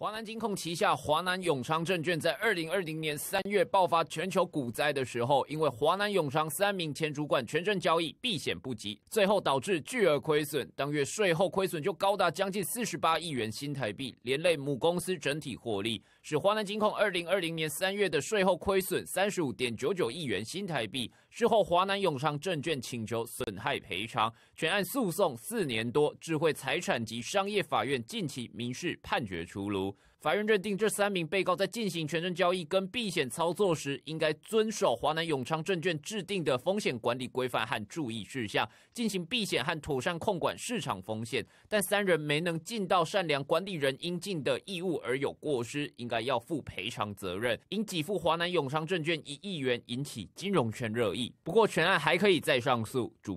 华南金控旗下华南永昌证券在二零二零年三月爆发全球股灾的时候，因为华南永昌三名前主管全证交易避险不及，最后导致巨额亏损，当月税后亏损就高达将近四十八亿元新台币，连累母公司整体获利，使华南金控二零二零年三月的税后亏损三十五点九九亿元新台币。事后，华南永昌证券请求损害赔偿，全案诉讼四年多，智慧财产及商业法院近期民事判决出炉。法院认定，这三名被告在进行权证交易跟避险操作时，应该遵守华南永昌证券制定的风险管理规范和注意事项，进行避险和妥善控管市场风险。但三人没能尽到善良管理人应尽的义务而有过失，应该要负赔偿责任，应给付华南永昌证券一亿元，引起金融圈热议。不过，全案还可以再上诉。主